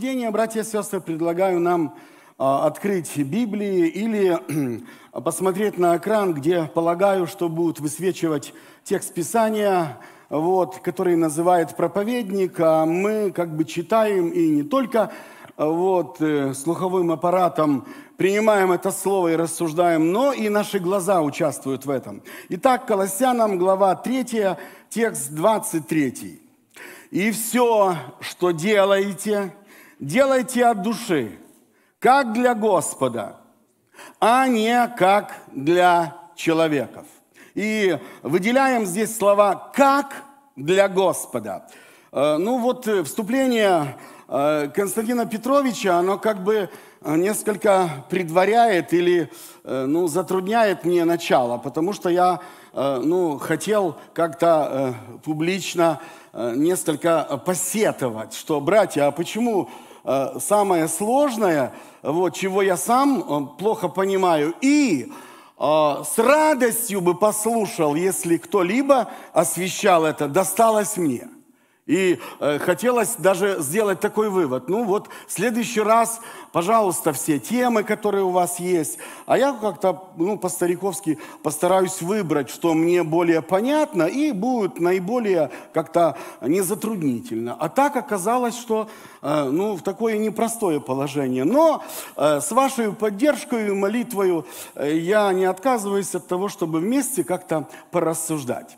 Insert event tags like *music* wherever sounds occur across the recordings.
рассуждения, братья и сестры, предлагаю нам а, открыть Библии или *clears throat* посмотреть на экран, где, полагаю, что будут высвечивать текст Писания, вот, который называет проповедник, а мы как бы читаем и не только а, вот, э, слуховым аппаратом принимаем это слово и рассуждаем, но и наши глаза участвуют в этом. Итак, Колоссянам, глава 3, текст 23. «И все, что делаете, делайте от души, как для Господа, а не как для человеков. И выделяем здесь слова «как для Господа». Э, ну вот э, вступление э, Константина Петровича, оно как бы несколько предваряет или ну, затрудняет мне начало, потому что я ну, хотел как-то публично несколько посетовать, что, братья, а почему Э, самое сложное, вот, чего я сам э, плохо понимаю, и э, с радостью бы послушал, если кто-либо освещал это, досталось мне – и э, хотелось даже сделать такой вывод. Ну вот, в следующий раз, пожалуйста, все темы, которые у вас есть. А я как-то, ну, по-стариковски постараюсь выбрать, что мне более понятно и будет наиболее как-то незатруднительно. А так оказалось, что, э, ну, в такое непростое положение. Но э, с вашей поддержкой и молитвою э, я не отказываюсь от того, чтобы вместе как-то порассуждать.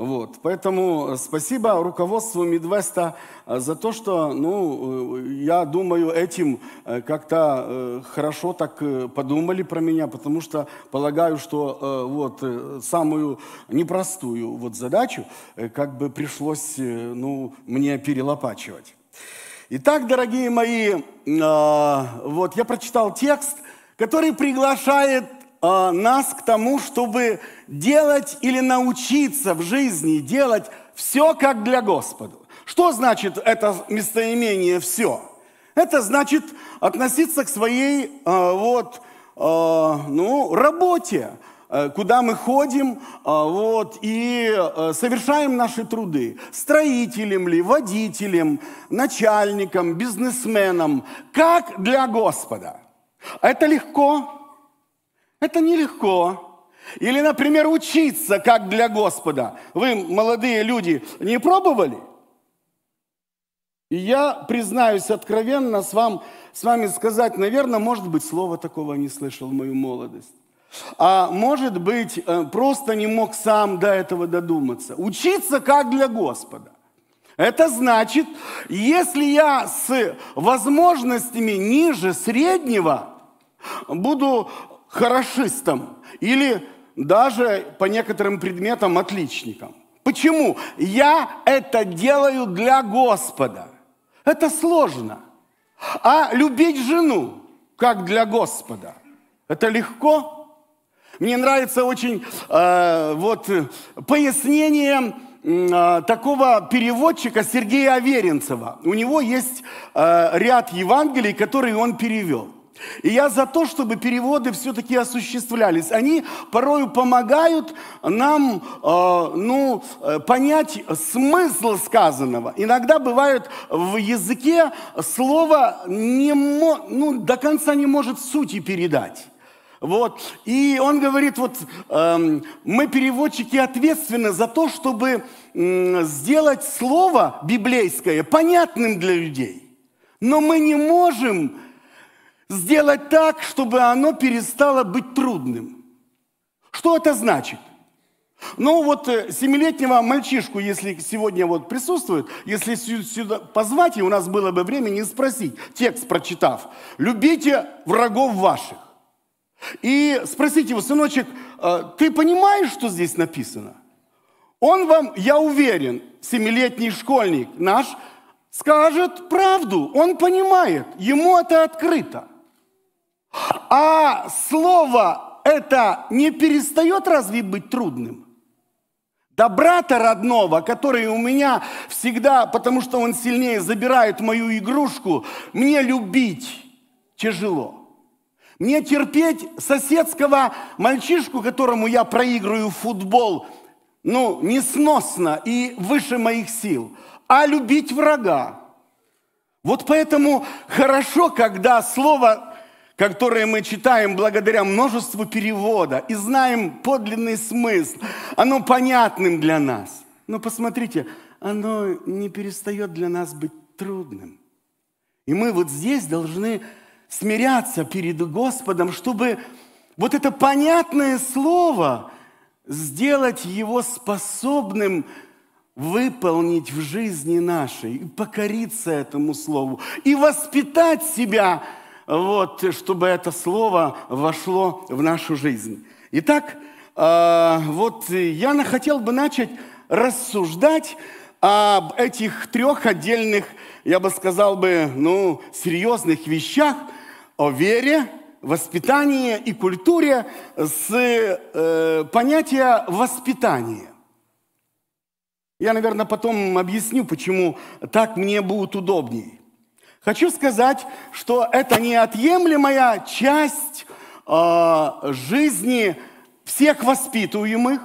Вот. Поэтому э, спасибо руководству Мидвеста э, за то, что, ну, э, я думаю, этим как-то хорошо так подумали про меня, потому что полагаю, что вот самую непростую вот задачу как бы пришлось, ну, мне перелопачивать. Итак, дорогие мои, вот я прочитал текст, который приглашает Э, нас к тому, чтобы делать или научиться в жизни делать все как для Господа. Что значит это местоимение «все»? Это значит относиться к своей э, вот, э, ну, работе, куда мы ходим вот, и совершаем наши труды. Строителем ли, водителем, начальником, бизнесменом. Как для Господа. Это легко? Это нелегко. Или, например, учиться как для Господа. Вы, молодые люди, не пробовали? И я, признаюсь откровенно, с, вам, с вами сказать, наверное, может быть, слова такого не слышал в мою молодость. А может быть, э, просто не мог сам до этого додуматься. Учиться как для Господа. Это значит, если я с возможностями ниже среднего буду хорошистом или даже по некоторым предметам отличником. Почему? Я это делаю для Господа. Это сложно. А любить жену, как для Господа, это легко. Мне нравится очень э, вот, пояснение э, такого переводчика Сергея Аверинцева. У него есть э, ряд Евангелий, которые он перевел. И я за то, чтобы переводы все-таки осуществлялись. Они порою помогают нам э, ну, э, понять смысл сказанного. Иногда бывает в языке слово не ну, до конца не может сути передать. Вот. И он говорит, вот э, мы переводчики ответственны за то, чтобы э, сделать слово библейское понятным для людей. Но мы не можем сделать так, чтобы оно перестало быть трудным. Что это значит? Ну вот э, семилетнего мальчишку, если сегодня вот присутствует, если сюда позвать, и у нас было бы время не спросить, текст прочитав, «Любите врагов ваших». И спросите его, сыночек, э, ты понимаешь, что здесь написано? Он вам, я уверен, семилетний школьник наш, скажет правду, он понимает, ему это открыто. А слово это не перестает разве быть трудным? До брата родного, который у меня всегда, потому что он сильнее забирает мою игрушку, мне любить тяжело. Мне терпеть соседского мальчишку, которому я проигрываю футбол, ну, несносно и выше моих сил, а любить врага. Вот поэтому хорошо, когда слово которые мы читаем благодаря множеству перевода и знаем подлинный смысл. Оно понятным для нас. Но посмотрите, оно не перестает для нас быть трудным. И мы вот здесь должны смиряться перед Господом, чтобы вот это понятное слово сделать его способным выполнить в жизни нашей, покориться этому слову, и воспитать себя – вот, чтобы это слово вошло в нашу жизнь. Итак, а, вот я хотел бы начать рассуждать об этих трех отдельных, я бы сказал бы, ну, серьезных вещах, о вере, воспитании и культуре с э, понятия воспитания. Я, наверное, потом объясню, почему так мне будет удобнее. Хочу сказать, что это неотъемлемая часть э, жизни всех воспитываемых.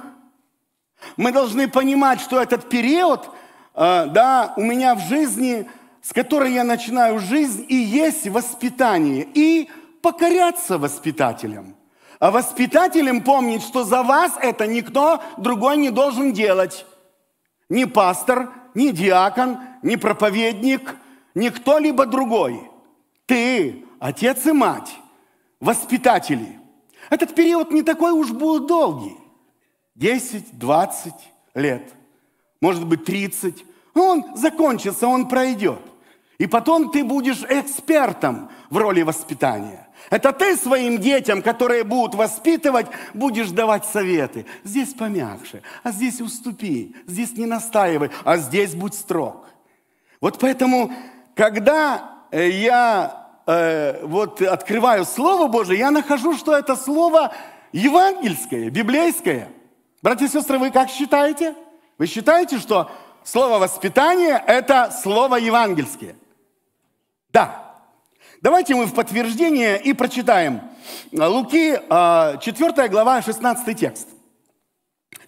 Мы должны понимать, что этот период, э, да, у меня в жизни, с которой я начинаю жизнь, и есть воспитание, и покоряться воспитателям. А воспитателям помнить, что за вас это никто другой не должен делать. Ни пастор, ни диакон, ни проповедник – не кто-либо другой. Ты, отец и мать, воспитатели. Этот период не такой уж был долгий. 10, 20 лет, может быть 30. Он закончится, он пройдет. И потом ты будешь экспертом в роли воспитания. Это ты своим детям, которые будут воспитывать, будешь давать советы. Здесь помягче, а здесь уступи, здесь не настаивай, а здесь будь строг. Вот поэтому когда э, я э, вот открываю Слово Божие, я нахожу, что это Слово евангельское, библейское. Братья и сестры, вы как считаете? Вы считаете, что слово «воспитание» — это слово евангельское? Да. Давайте мы в подтверждение и прочитаем. Луки, 4 э, глава, 16 текст.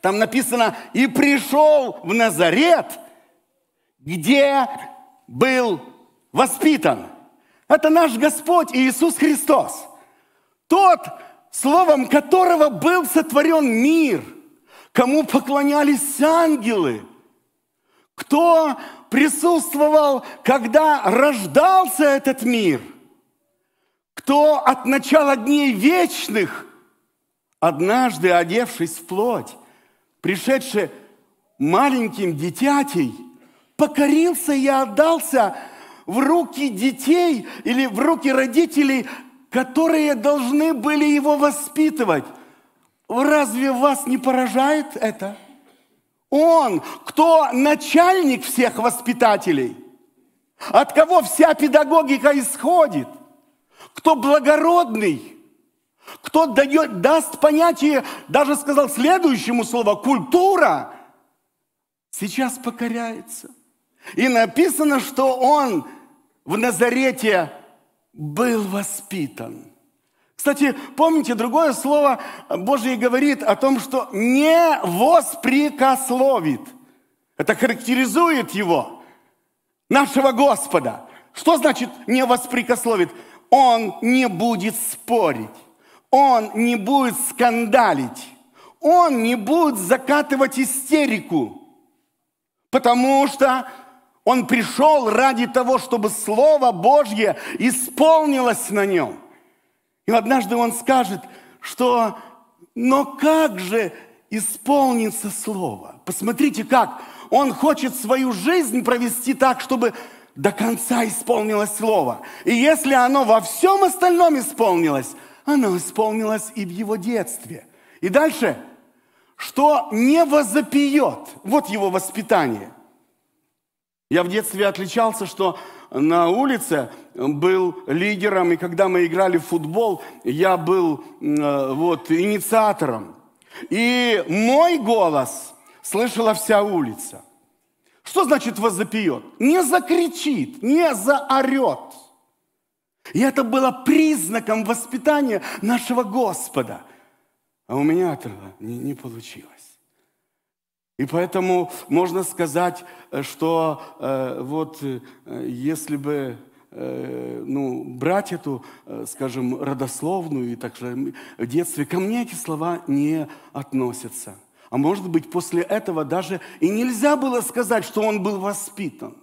Там написано, «И пришел в Назарет, где был воспитан. Это наш Господь Иисус Христос. Тот, словом которого был сотворен мир, кому поклонялись ангелы, кто присутствовал, когда рождался этот мир, кто от начала дней вечных, однажды одевшись в плоть, пришедший маленьким детятей, покорился и отдался – в руки детей или в руки родителей, которые должны были его воспитывать. Разве вас не поражает это? Он, кто начальник всех воспитателей, от кого вся педагогика исходит, кто благородный, кто дает, даст понятие, даже сказал следующему слово, культура, сейчас покоряется. И написано, что он – в Назарете был воспитан. Кстати, помните, другое слово Божье говорит о том, что не воспрекословит. Это характеризует его, нашего Господа. Что значит не воспрекословит? Он не будет спорить, он не будет скандалить, он не будет закатывать истерику, потому что он пришел ради того, чтобы Слово Божье исполнилось на нем. И однажды он скажет, что «но как же исполнится Слово?» Посмотрите, как он хочет свою жизнь провести так, чтобы до конца исполнилось Слово. И если оно во всем остальном исполнилось, оно исполнилось и в его детстве. И дальше, что не возопьет, вот его воспитание – я в детстве отличался, что на улице был лидером, и когда мы играли в футбол, я был э, вот инициатором. И мой голос слышала вся улица. Что значит возопьет? Не закричит, не заорет. И это было признаком воспитания нашего Господа. А у меня этого не, не получилось. И поэтому можно сказать, э, что э, вот э, если бы э, ну, брать эту, э, скажем, родословную и также в детстве, ко мне эти слова не относятся. А может быть, после этого даже и нельзя было сказать, что он был воспитан.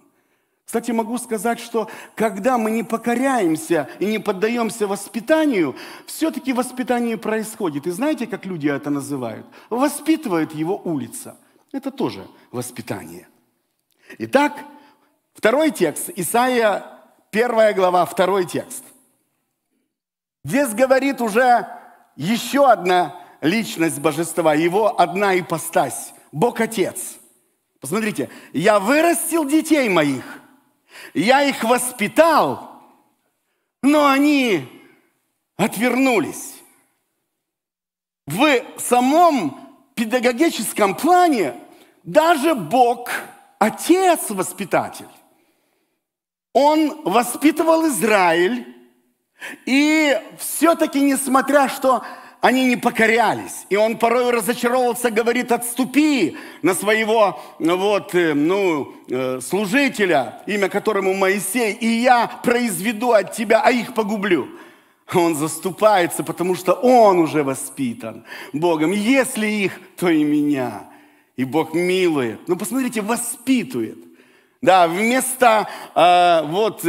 Кстати, могу сказать, что когда мы не покоряемся и не поддаемся воспитанию, все-таки воспитание происходит. И знаете, как люди это называют? Воспитывает его улица – это тоже воспитание. Итак, второй текст, Исаия, первая глава, второй текст. Здесь говорит уже еще одна личность божества, его одна ипостась, Бог Отец. Посмотрите, я вырастил детей моих, я их воспитал, но они отвернулись. В самом педагогическом плане даже Бог, Отец-воспитатель, Он воспитывал Израиль, и все-таки, несмотря что они не покорялись. И он порой разочаровывался, говорит, отступи на своего вот, э, ну, э, служителя, имя которому Моисей, и я произведу от тебя, а их погублю. Он заступается, потому что он уже воспитан Богом. Если их, то и меня и Бог милует. Ну, посмотрите, воспитывает. Да, вместо а, э, вот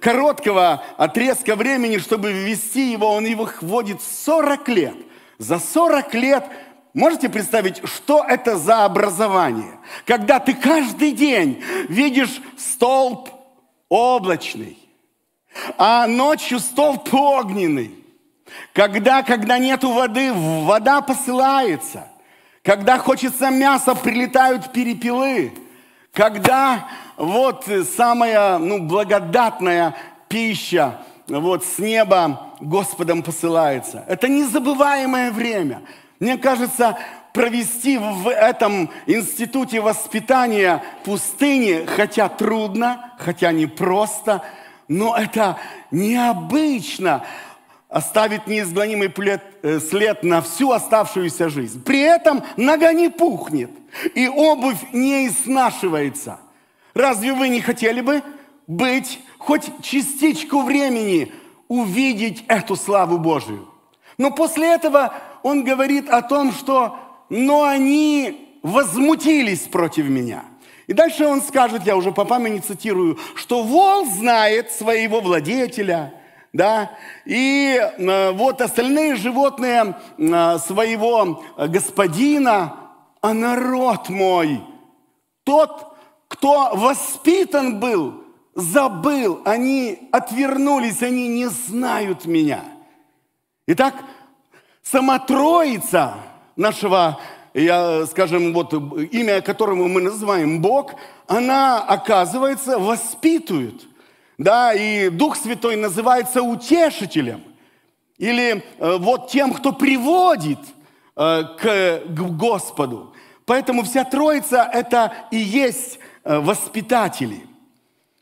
короткого отрезка времени, чтобы ввести его, он его вводит 40 лет. За 40 лет Можете представить, что это за образование? Когда ты каждый день видишь столб облачный, а ночью столб огненный. Когда, когда нету воды, вода посылается – когда хочется мяса, прилетают перепелы. Когда вот самая ну, благодатная пища вот с неба Господом посылается. Это незабываемое время. Мне кажется, провести в этом институте воспитания пустыни, хотя трудно, хотя непросто, но это необычно оставит неизгонимый э, след на всю оставшуюся жизнь. При этом нога не пухнет, и обувь не изнашивается. Разве вы не хотели бы быть хоть частичку времени увидеть эту славу Божию? Но после этого он говорит о том, что «но они возмутились против меня». И дальше он скажет, я уже по памяти цитирую, что вол знает своего владетеля – да, и э, вот остальные животные э, своего э, господина, а народ мой, тот, кто воспитан был, забыл, они отвернулись, они не знают меня. Итак, сама Троица нашего, я, скажем, вот имя которому мы называем Бог, она, оказывается, воспитывает – да, и Дух Святой называется утешителем. Или э, вот тем, кто приводит э, к, Господу. Поэтому вся Троица – это и есть э, воспитатели.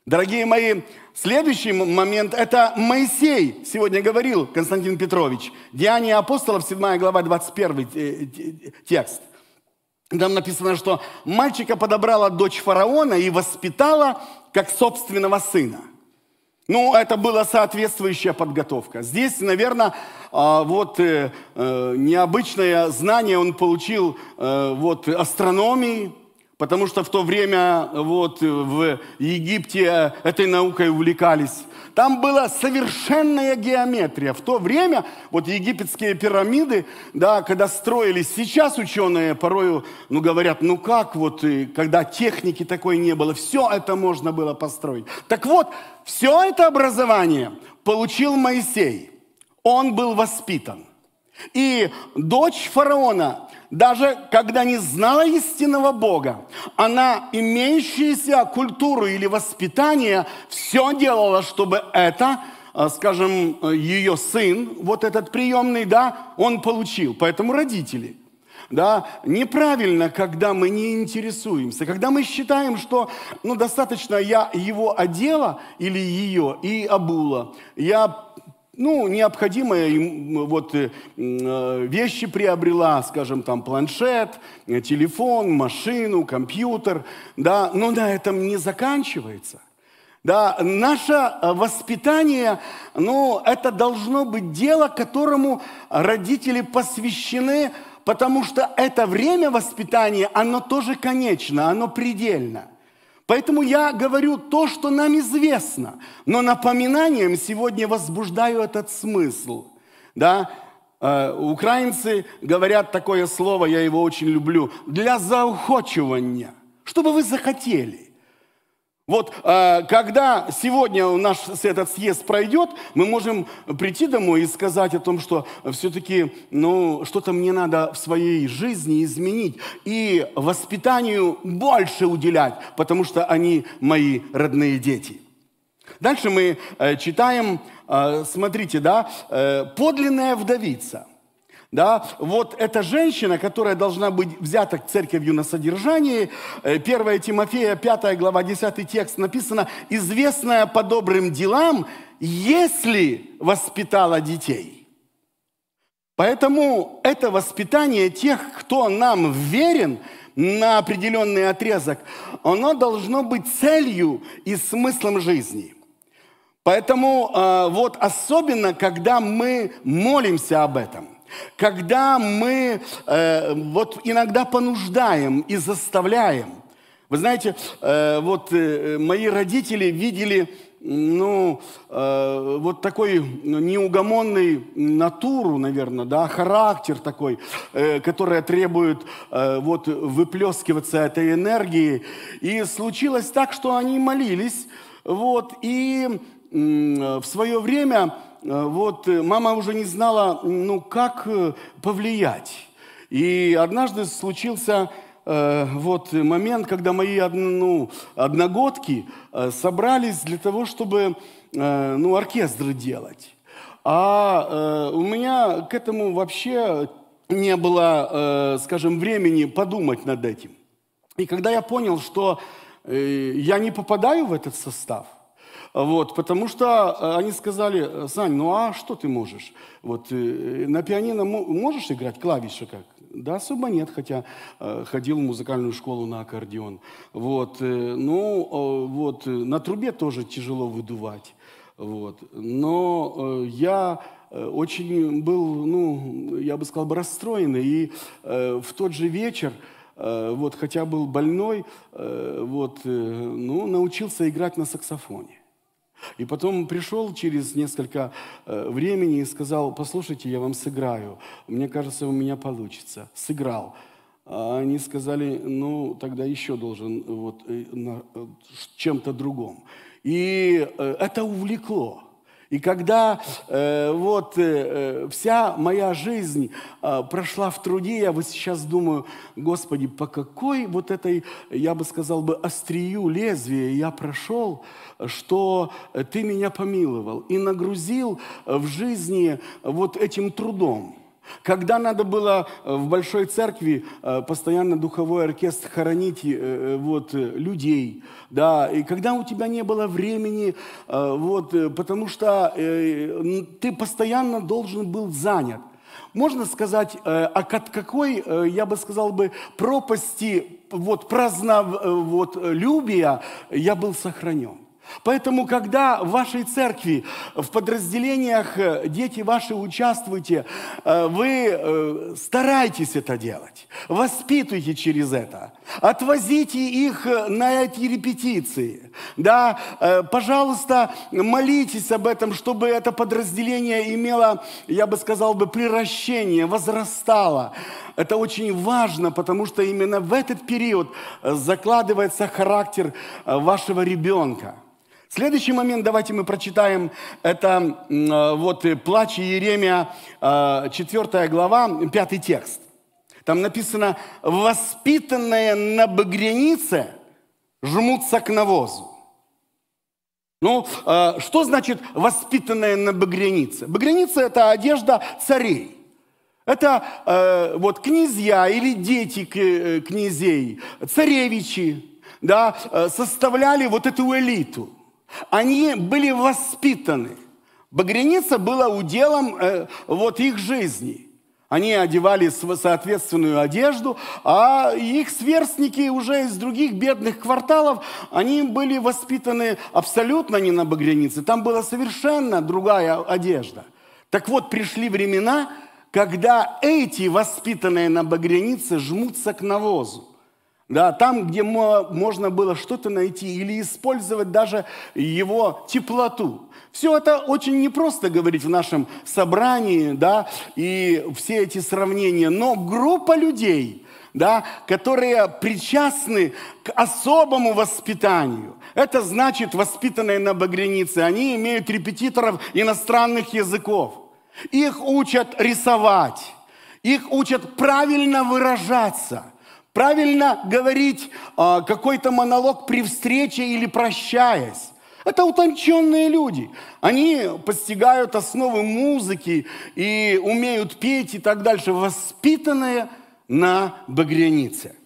Дорогие мои, следующий момент – это Моисей. Сегодня говорил Константин Петрович. Деяния апостолов, 7 глава, 21 текст. Там написано, что мальчика подобрала дочь фараона и воспитала как собственного сына. Ну, это была соответствующая подготовка. Здесь, наверное, а, вот э, э, необычное знание он получил э, вот астрономии, Потому что в то время вот э, в Египте э, этой наукой увлекались. Там была совершенная геометрия. В то время вот египетские пирамиды, да, когда строились, сейчас ученые порою, ну, говорят, ну как вот, э, когда техники такой не было, все это можно было построить. Так вот, все это образование получил Моисей. Он был воспитан. И дочь фараона даже когда не знала истинного Бога, она, имеющаяся культуру или воспитание, все делала, чтобы это, э, скажем, э, ее сын, вот этот приемный, да, он получил. Поэтому родители – да, неправильно, когда мы не интересуемся, когда мы считаем, что, ну, достаточно я его одела или ее и обула, я ну, необходимые вот, э, э, вещи приобрела, скажем, там планшет, э, телефон, машину, компьютер, да, но на этом не заканчивается. Да, наше воспитание, ну, это должно быть дело, которому родители посвящены, потому что это время воспитания, оно тоже конечно, оно предельно. Поэтому я говорю то, что нам известно, но напоминанием сегодня возбуждаю этот смысл. Да? Э, украинцы говорят такое слово, я его очень люблю, для заохочивания, чтобы вы захотели. Вот э, когда сегодня у нас этот съезд пройдет, мы можем прийти домой и сказать о том, что все-таки ну, что-то мне надо в своей жизни изменить и воспитанию больше уделять, потому что они мои родные дети. Дальше мы э, читаем, э, смотрите, да, подлинная вдовица – да? Вот эта женщина, которая должна быть взята к церковью на содержании, 1 э, Тимофея 5 глава 10 текст написано, известная по добрым делам, если воспитала детей. Поэтому это воспитание тех, кто нам верен, на определенный отрезок, оно должно быть целью и смыслом жизни. Поэтому э, вот особенно, когда мы молимся об этом, когда мы э, вот иногда понуждаем и заставляем. Вы знаете, э, вот э, мои родители видели ну, э, вот такой неугомонный натуру, наверное, да, характер такой, э, которая требует э, вот выплескиваться этой энергии. И случилось так, что они молились, вот, и э, в свое время Э, вот э, мама уже не знала, ну как э, повлиять. И однажды случился вот момент, когда мои ну, одногодки собрались для того, чтобы ну, оркестры делать. А у меня к этому вообще не было, скажем, времени подумать над этим. И когда я понял, что я не попадаю в этот состав – вот, потому что э, они сказали, э, Сань, ну а что ты можешь? Вот, э, на пианино можешь играть клавиши как? Да, особо нет, хотя ходил в музыкальную школу на аккордеон. Вот, ну, вот, на трубе тоже тяжело выдувать. Вот, но я очень был, ну, я бы сказал, расстроен. И э, в тот же вечер, э, вот, хотя был больной, э, вот, ну, научился играть на саксофоне. И потом пришел через несколько э, времени и сказал, послушайте, я вам сыграю. Мне кажется, у меня получится. Сыграл. А они сказали, ну, тогда еще должен э, вот э, на, чем-то другом. И это увлекло. И когда э, вот э, э, вся моя жизнь э, прошла в труде, я вот сейчас думаю, Господи, по какой вот этой, я бы сказал бы, острию лезвия я прошел, что Ты меня помиловал и нагрузил в жизни вот этим трудом. Когда надо было э, в большой церкви э, постоянно духовой оркестр хоронить э, вот, людей, да, и когда у тебя не было времени, вот, потому что ты постоянно должен был занят. Можно сказать, а от какой, я бы сказал бы, пропасти вот, праздно, вот, любия я был сохранен? Поэтому, когда в вашей церкви, в подразделениях э, дети ваши участвуйте, э, вы э, старайтесь это делать, воспитывайте через это, отвозите их на эти репетиции, да, пожалуйста, молитесь об этом, чтобы это подразделение имело, я бы сказал бы, приращение, возрастало. Это очень важно, потому что именно в этот период закладывается характер вашего ребенка. Следующий момент, давайте мы прочитаем, это э, вот э, «Плач Иеремия», 4 э, глава, 5 текст. Там написано «Воспитанные на багрянице жмутся к навозу». Ну, что значит «воспитанные на багрянице»? Багряница – это одежда царей – это вот князья или дети князей, царевичи, да, составляли вот эту элиту. Они были воспитаны. Багряница была уделом э, вот их жизни – они одевали соответственную одежду, а их сверстники уже из других бедных кварталов, они были воспитаны абсолютно не на багрянице. Там была совершенно другая одежда. Так вот, пришли времена, когда эти, воспитанные на багрянице, жмутся к навозу. Да, там, где можно было что-то найти или использовать даже его теплоту. Все это очень непросто говорить в нашем собрании, да, и все эти сравнения. Но группа людей, да, которые причастны к особому воспитанию. Это значит воспитанные на багрянице. Они имеют репетиторов иностранных языков. Их учат рисовать. Их учат правильно выражаться – Правильно говорить а, какой-то монолог при встрече или прощаясь. Это утонченные люди. Они постигают основы музыки и умеют петь и так дальше, воспитанные на багрянице.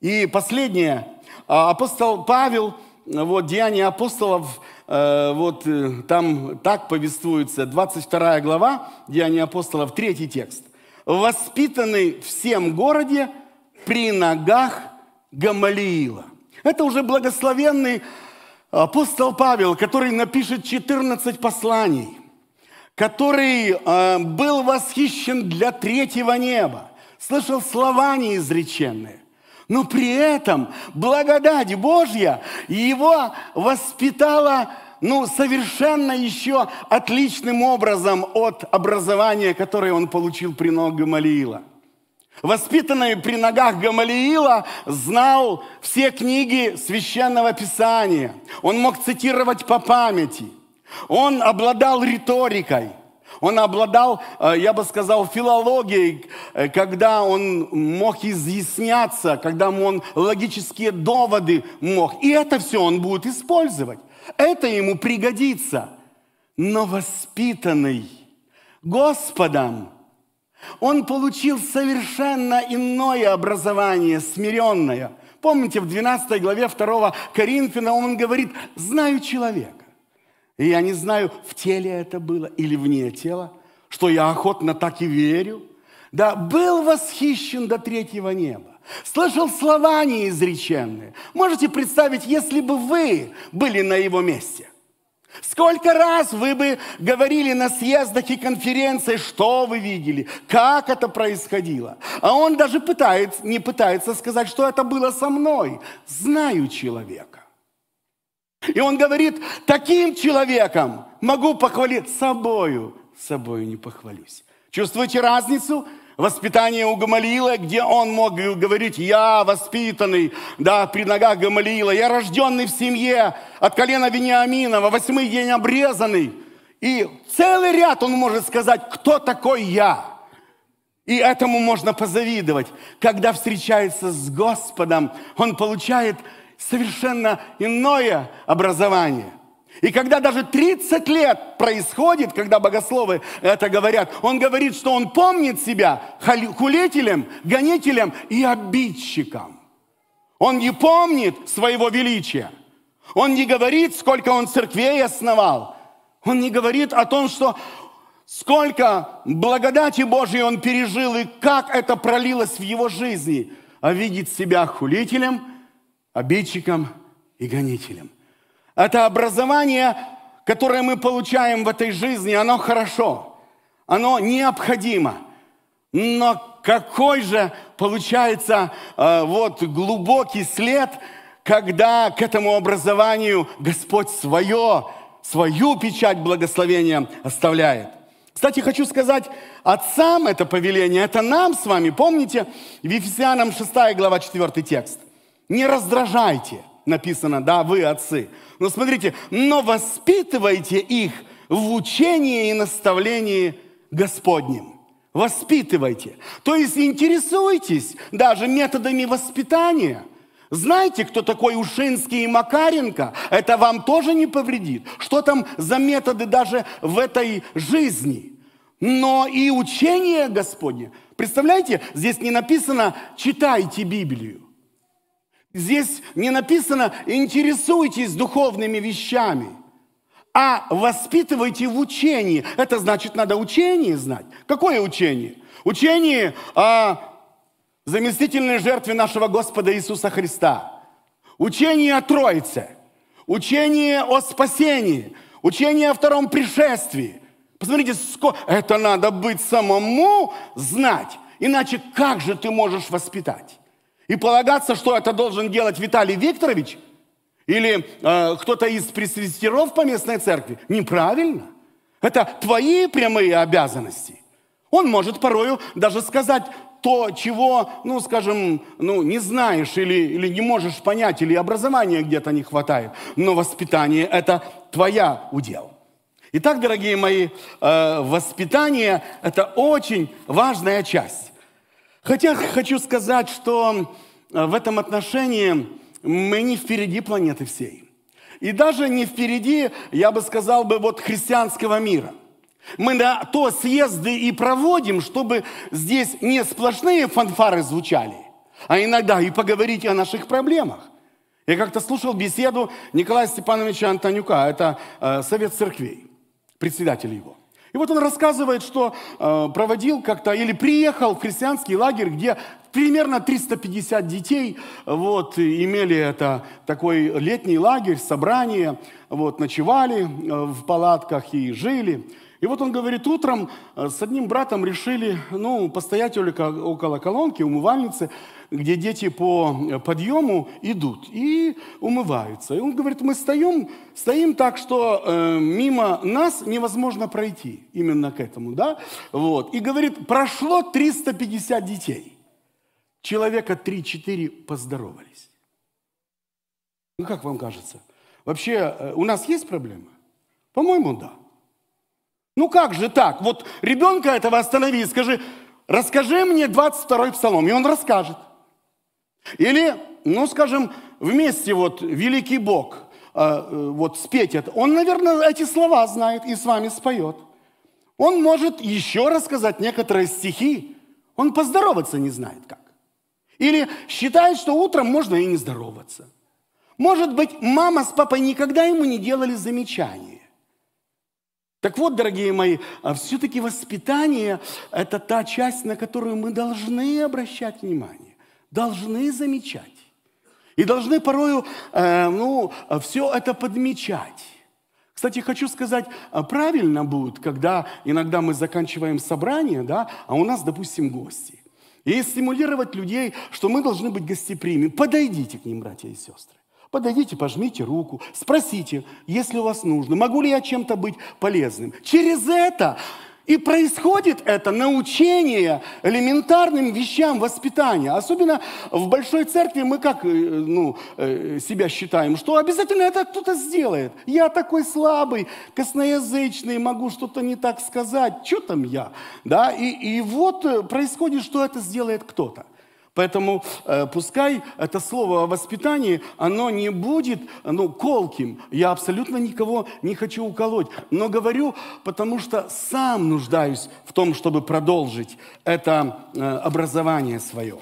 И последнее. А, апостол Павел, вот Деяния апостолов, э, вот э, там так повествуется, 22 глава, Деяния апостолов, третий текст. «Воспитанный всем городе при ногах Гамалиила. Это уже благословенный апостол Павел, который напишет 14 посланий, который э, был восхищен для третьего неба, слышал слова неизреченные. Но при этом благодать Божья его воспитала ну, совершенно еще отличным образом от образования, которое он получил при ногах Малиила – воспитанный при ногах Гамалиила, знал все книги Священного Писания. Он мог цитировать по памяти. Он обладал риторикой. Он обладал, э, я бы сказал, филологией, э, когда он мог изъясняться, когда он логические доводы мог. И это все он будет использовать. Это ему пригодится. Но воспитанный Господом – он получил совершенно иное образование, смиренное. Помните, в 12 главе 2 Коринфяна он говорит, знаю человека. И я не знаю, в теле это было или вне тела, что я охотно так и верю. Да, был восхищен до третьего неба. Слышал слова неизреченные. Можете представить, если бы вы были на его месте. Сколько раз вы бы говорили на съездах и конференциях, что вы видели, как это происходило. А он даже пытается, не пытается сказать, что это было со мной. Знаю человека. И он говорит, таким человеком могу похвалить собою, собою не похвалюсь. Чувствуете разницу? Воспитание у Гамалиила, где он мог говорить, я воспитанный, да, при ногах Гамалиила, я рожденный в семье от колена Вениаминова, восьмый день обрезанный. И целый ряд он может сказать, кто такой я. И этому можно позавидовать. Когда встречается с Господом, он получает совершенно иное образование – и когда даже 30 лет происходит, когда богословы это говорят, он говорит, что он помнит себя хулителем, гонителем и обидчиком. Он не помнит своего величия. Он не говорит, сколько он церквей основал. Он не говорит о том, что сколько благодати Божьей он пережил и как это пролилось в его жизни, а видит себя хулителем, обидчиком и гонителем – это образование, которое мы получаем в этой жизни, оно хорошо, оно необходимо. Но какой же получается э, вот глубокий след, когда к этому образованию Господь свое, свою печать благословения оставляет. Кстати, хочу сказать, отцам это повеление, это нам с вами, помните, в Ефесянам 6 глава 4 текст. Не раздражайте – написано, да, вы отцы. Но смотрите, но воспитывайте их в учении и наставлении Господнем, Воспитывайте. То есть интересуйтесь даже методами воспитания – знаете, кто такой Ушинский и Макаренко? Это вам тоже не повредит. Что там за методы даже в этой жизни? Но и учение Господне. Представляете, здесь не написано «читайте Библию». Здесь не написано «интересуйтесь духовными вещами», а «воспитывайте в учении». Это значит, надо учение знать. Какое учение? Учение о заместительной жертве нашего Господа Иисуса Христа. Учение о Троице. Учение о спасении. Учение о втором пришествии. Посмотрите, сколько... это надо быть самому знать. Иначе как же ты можешь воспитать? и полагаться, что это должен делать Виталий Викторович или э, кто-то из пресвитеров по местной церкви, неправильно. Это твои прямые обязанности. Он может порою даже сказать то, чего, ну, скажем, ну, не знаешь или, или не можешь понять, или образования где-то не хватает. Но воспитание – это твоя удел. Итак, дорогие мои, э, воспитание – это очень важная часть. Хотя хочу сказать, что э, в этом отношении мы не впереди планеты всей. И даже не впереди, я бы сказал бы, вот христианского мира. Мы на то съезды и проводим, чтобы здесь не сплошные фанфары звучали, а иногда и поговорить о наших проблемах. Я как-то слушал беседу Николая Степановича Антонюка, это э, Совет Церквей, председатель его. И вот он рассказывает, что э, проводил как-то или приехал в христианский лагерь, где примерно 350 детей вот, имели это такой летний лагерь, собрание, вот, ночевали э, в палатках и жили. И вот он говорит, утром э, с одним братом решили, ну, постоять около колонки, умывальницы, где дети по э, подъему идут и умываются. И он говорит, мы стоим, стоим так, что э, мимо нас невозможно пройти именно к этому, да? Вот. И говорит, прошло 350 детей. Человека 3-4 поздоровались. Ну, как вам кажется? Вообще, э, у нас есть проблемы? По-моему, да. Ну как же так? Вот ребенка этого останови, скажи, расскажи мне 22-й псалом, и он расскажет. Или, ну скажем, вместе вот «Великий Бог», э, э, вот спеть это, он, наверное, эти слова знает и с вами споет. Он может еще рассказать некоторые стихи, он поздороваться не знает как. Или считает, что утром можно и не здороваться. Может быть, мама с папой никогда ему не делали замечания. Так вот, дорогие мои, а, все-таки воспитание – это та часть, на которую мы должны обращать внимание, должны замечать. И должны порою, э, ну, все это подмечать. Кстати, хочу сказать, а, правильно будет, когда иногда мы заканчиваем собрание, да, а у нас, допустим, гости. И стимулировать людей, что мы должны быть гостеприимны. Подойдите к ним, братья и сестры. Подойдите, пожмите руку, спросите, если у вас нужно, могу ли я чем-то быть полезным. Через это и происходит это научение элементарным вещам воспитания. Особенно в большой церкви мы как э, ну, э, себя считаем, что обязательно это кто-то сделает. Я такой слабый, косноязычный, могу что-то не так сказать. Что там я? Да? И, и вот э, происходит, что это сделает кто-то. Поэтому э, пускай это слово о воспитании, оно не будет ну, колким. Я абсолютно никого не хочу уколоть, но говорю, потому что сам нуждаюсь в том, чтобы продолжить это э, образование свое.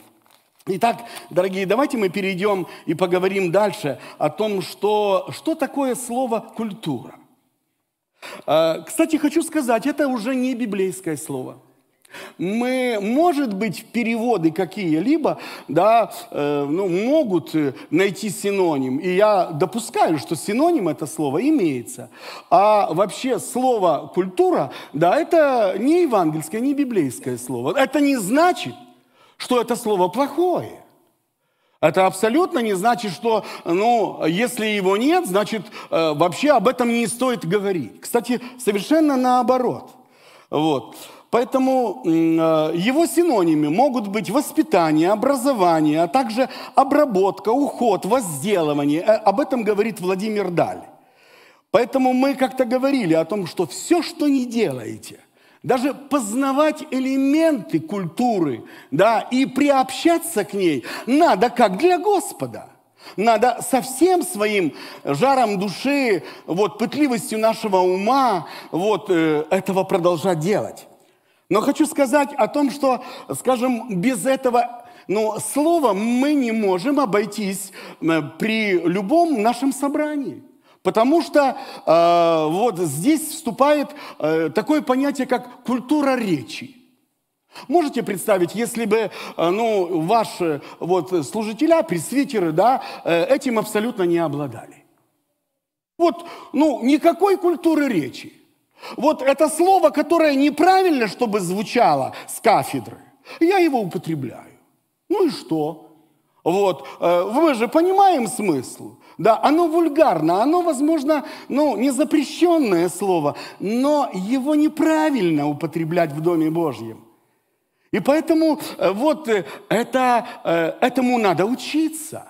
Итак, дорогие, давайте мы перейдем и поговорим дальше о том, что, что такое слово «культура». Э, кстати, хочу сказать, это уже не библейское слово – мы, может быть, переводы какие-либо, да, э, ну, могут э, найти синоним. И я допускаю, что синоним это слово имеется. А вообще слово «культура», да, это не евангельское, не библейское слово. Это не значит, что это слово плохое. Это абсолютно не значит, что, ну, если его нет, значит, э, вообще об этом не стоит говорить. Кстати, совершенно наоборот. Вот. Поэтому э, его синонимы могут быть воспитание, образование, а также обработка, уход, возделывание. Э, об этом говорит Владимир Даль. Поэтому мы как-то говорили о том, что все, что не делаете, даже познавать элементы культуры да, и приобщаться к ней надо как для Господа. Надо со всем своим жаром души, вот, пытливостью нашего ума вот, э, этого продолжать делать. Но хочу сказать о том, что, скажем, без этого ну, слова мы не можем обойтись э, при любом нашем собрании. Потому что э, вот здесь вступает э, такое понятие, как культура речи. Можете представить, если бы э, ну, ваши вот, служителя, пресвитеры, да, э, этим абсолютно не обладали? Вот, ну, никакой культуры речи. Вот это слово, которое неправильно, чтобы звучало с кафедры, я его употребляю. Ну и что? Вот, мы э, же понимаем смысл. Да, оно вульгарно, оно, возможно, ну, не запрещенное слово, но его неправильно употреблять в Доме Божьем. И поэтому э, вот э, это, этому надо учиться.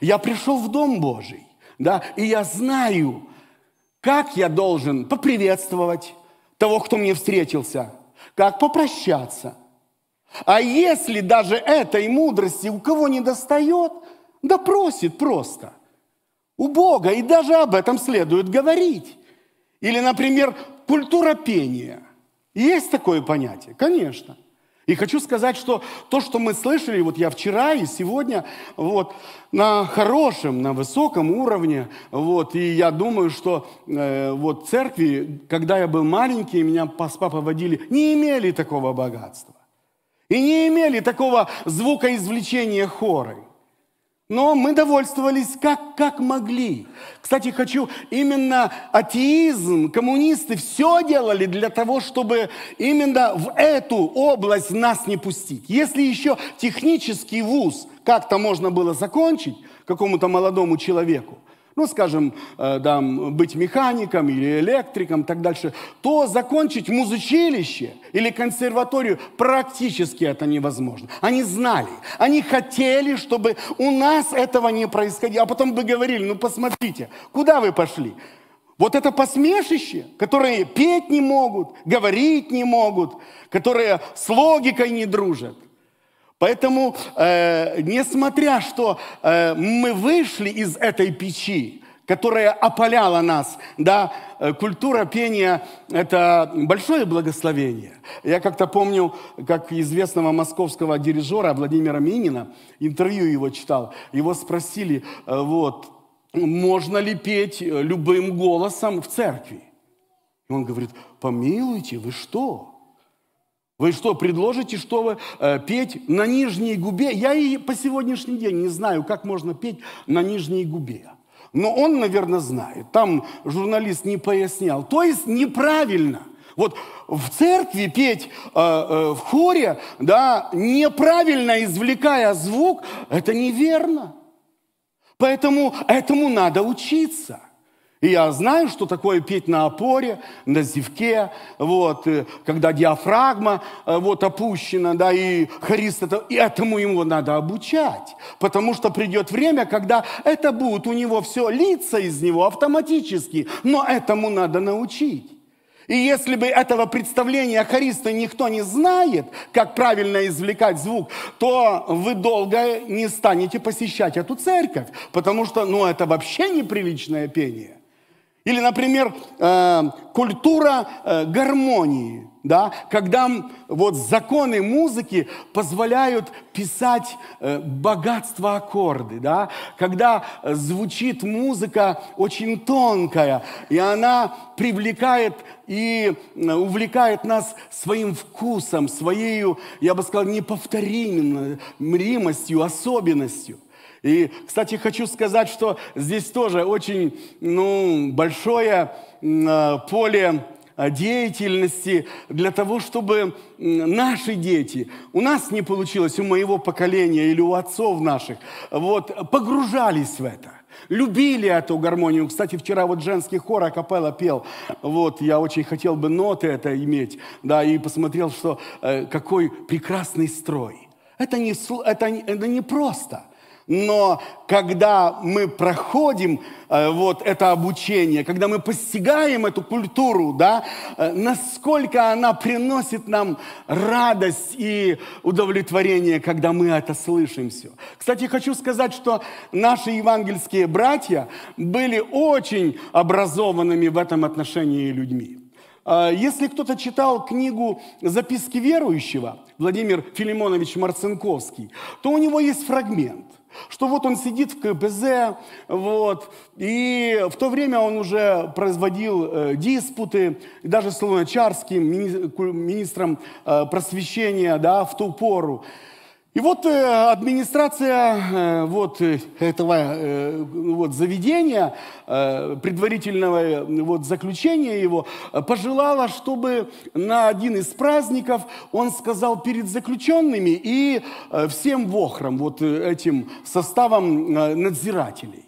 Я пришел в Дом Божий, да, и я знаю, как я должен поприветствовать того, кто мне встретился? Как попрощаться? А если даже этой мудрости у кого не достает, да просит просто. У Бога, и даже об этом следует говорить. Или, например, культура пения. Есть такое понятие? Конечно. И хочу сказать, что то, что мы слышали, вот я вчера и сегодня, вот, на хорошем, на высоком уровне, вот, и я думаю, что э, вот церкви, когда я был маленький, меня с папой водили, не имели такого богатства. И не имели такого звукоизвлечения хорой. Но мы довольствовались как, как могли. Кстати, хочу, именно атеизм, коммунисты все делали для того, чтобы именно в эту область нас не пустить. Если еще технический вуз как-то можно было закончить какому-то молодому человеку, ну, скажем, э, да, быть механиком или электриком и так дальше, то закончить музычилище или консерваторию практически это невозможно. Они знали, они хотели, чтобы у нас этого не происходило. А потом бы говорили, ну посмотрите, куда вы пошли? Вот это посмешище, которые петь не могут, говорить не могут, которые с логикой не дружат – Поэтому, э, несмотря что э, мы вышли из этой печи, которая опаляла нас, да, э, культура пения – это большое благословение. Я как-то помню, как известного московского дирижера Владимира Минина, интервью его читал, его спросили, э, вот, можно ли петь э, любым голосом в церкви? И он говорит, помилуйте, вы что? Вы что, предложите, что вы э, петь на нижней губе? Я и по сегодняшний день не знаю, как можно петь на нижней губе. Но он, наверное, знает. Там журналист не пояснял. То есть неправильно. Вот в церкви петь э, э, в хоре, да, неправильно извлекая звук, это неверно. Поэтому этому надо учиться – и я знаю, что такое петь на опоре, на зевке, вот, э, когда диафрагма э, вот, опущена, да, и хорист, это, и этому ему надо обучать. Потому что придет время, когда это будет у него все лица из него автоматически, но этому надо научить. И если бы этого представления хориста никто не знает, как правильно извлекать звук, то вы долго не станете посещать эту церковь, потому что ну, это вообще неприличное пение. Или, например, э, культура э, гармонии, да, когда вот законы музыки позволяют писать э, богатство аккорды, да, когда звучит музыка очень тонкая, и она привлекает и увлекает нас своим вкусом, своей, я бы сказал, неповторимостью, особенностью – и, кстати, хочу сказать, что здесь тоже очень ну, большое а, поле а, деятельности для того, чтобы наши дети, у нас не получилось, у моего поколения или у отцов наших, вот, погружались в это любили эту гармонию. Кстати, вчера вот женский хор акапелла пел. Вот, я очень хотел бы ноты это иметь, да, и посмотрел, что э, какой прекрасный строй. Это не, это, это не просто – но когда мы проходим э, вот это обучение, когда мы постигаем эту культуру, да, э, насколько она приносит нам радость и удовлетворение, когда мы это слышим все. Кстати, хочу сказать, что наши евангельские братья были очень образованными в этом отношении людьми. Э, если кто-то читал книгу «Записки верующего» Владимир Филимонович Марцинковский, то у него есть фрагмент – что вот он сидит в КПЗ, вот, и в то время он уже производил э, диспуты, даже с Луначарским, мини министром э, просвещения, да, в ту пору. И вот э, администрация э, вот э, этого э, вот заведения, э, предварительного э, вот заключения его, э, пожелала, чтобы на один из праздников он сказал перед заключенными и э, всем вохром вот э, этим составом э, надзирателей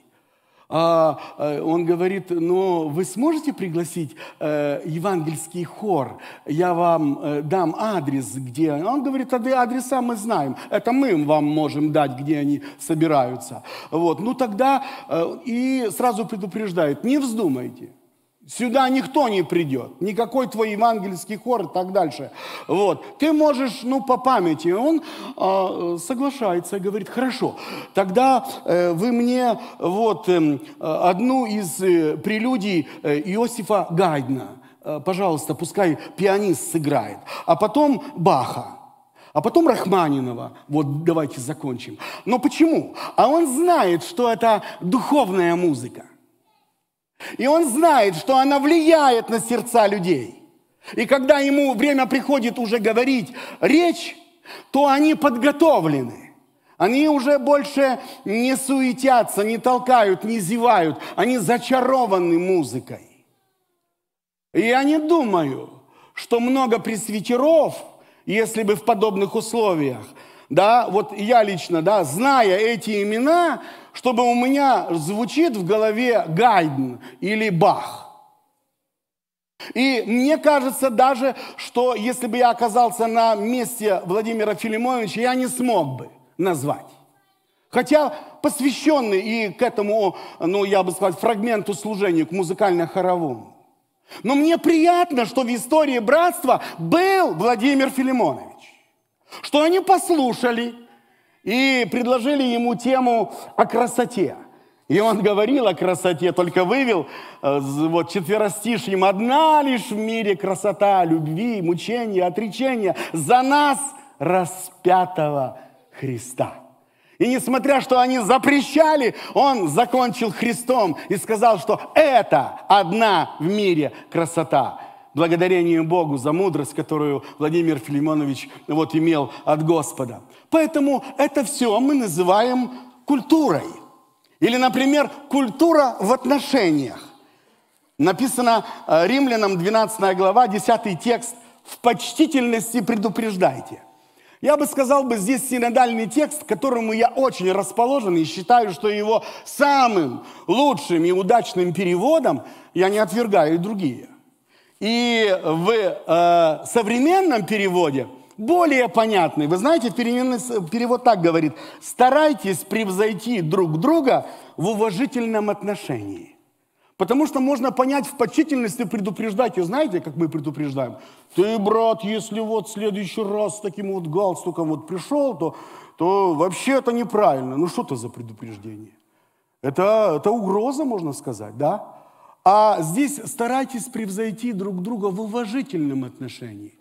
а, э, он говорит, ну вы сможете пригласить э, евангельский хор? Я вам э, дам адрес, где... Он говорит, а адреса мы знаем, это мы вам можем дать, где они собираются. Вот, ну тогда э, и сразу предупреждает, не вздумайте. Сюда никто не придет, никакой твой евангельский хор и так дальше. Вот. Ты можешь, ну, по памяти. Он э, соглашается, говорит, хорошо, тогда э, вы мне вот э, одну из э, прелюдий э, Иосифа Гайдна, э, пожалуйста, пускай пианист сыграет, а потом Баха. А потом Рахманинова. Вот давайте закончим. Но почему? А он знает, что это духовная музыка. И он знает, что она влияет на сердца людей. И когда ему время приходит уже говорить речь, то они подготовлены. Они уже больше не суетятся, не толкают, не зевают. Они зачарованы музыкой. И я не думаю, что много пресвитеров, если бы в подобных условиях, да, вот я лично, да, зная эти имена, чтобы у меня звучит в голове Гайден или Бах. И мне кажется даже, что если бы я оказался на месте Владимира Филимоновича, я не смог бы назвать. Хотя посвященный и к этому, ну, я бы сказал, фрагменту служению, к музыкально-хоровому. Но мне приятно, что в истории братства был Владимир Филимонович. Что они послушали – и предложили ему тему о красоте. И он говорил о красоте, только вывел э, вот четверостишьем «Одна лишь в мире красота, любви, мучения, отречения за нас распятого Христа». И несмотря, что они запрещали, он закончил Христом и сказал, что это одна в мире красота – Благодарением Богу за мудрость, которую Владимир Филимонович вот имел от Господа. Поэтому это все мы называем культурой. Или, например, культура в отношениях. Написано э, римлянам 12 глава, 10 текст. «В почтительности предупреждайте». Я бы сказал бы здесь синодальный текст, к которому я очень расположен и считаю, что его самым лучшим и удачным переводом я не отвергаю и другие и в э, современном переводе более понятный. Вы знаете, перевод так говорит. Старайтесь превзойти друг друга в уважительном отношении. Потому что можно понять в почтительности предупреждать. И знаете, как мы предупреждаем? Ты, брат, если вот в следующий раз с таким вот галстуком вот пришел, то, то вообще это неправильно. Ну что это за предупреждение? Это, это угроза, можно сказать, да? А здесь старайтесь превзойти друг друга в уважительном отношении.